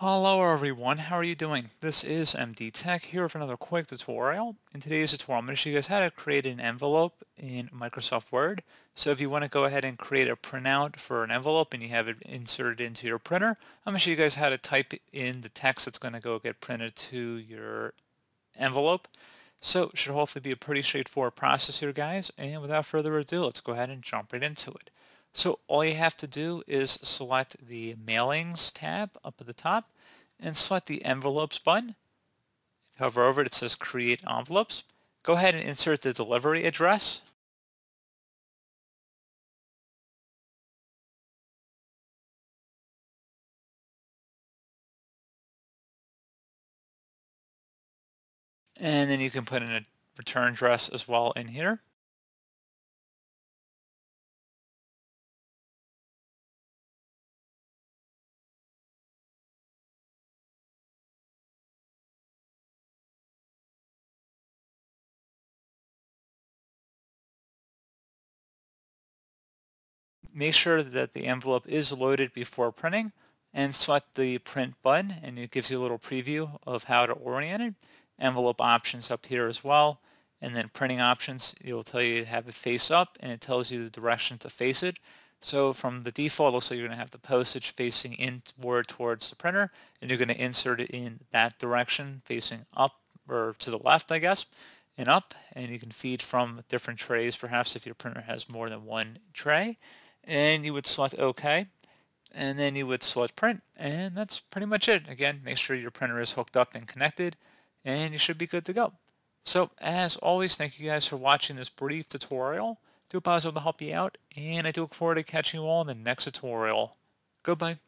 Hello everyone, how are you doing? This is MD Tech here with another quick tutorial. In today's tutorial, I'm going to show you guys how to create an envelope in Microsoft Word. So if you want to go ahead and create a printout for an envelope and you have it inserted into your printer, I'm going to show you guys how to type in the text that's going to go get printed to your envelope. So it should hopefully be a pretty straightforward process here guys, and without further ado, let's go ahead and jump right into it. So all you have to do is select the mailings tab up at the top and select the Envelopes button. Hover over it, it says Create Envelopes. Go ahead and insert the delivery address. And then you can put in a return address as well in here. make sure that the envelope is loaded before printing and select the print button and it gives you a little preview of how to orient it. Envelope options up here as well and then printing options it will tell you to have it face up and it tells you the direction to face it. So from the default looks like you're going to have the postage facing inward towards the printer and you're going to insert it in that direction facing up or to the left I guess and up and you can feed from different trays perhaps if your printer has more than one tray and you would select OK and then you would select print and that's pretty much it. Again, make sure your printer is hooked up and connected and you should be good to go. So as always, thank you guys for watching this brief tutorial. I do a positive to help you out and I do look forward to catching you all in the next tutorial. Goodbye.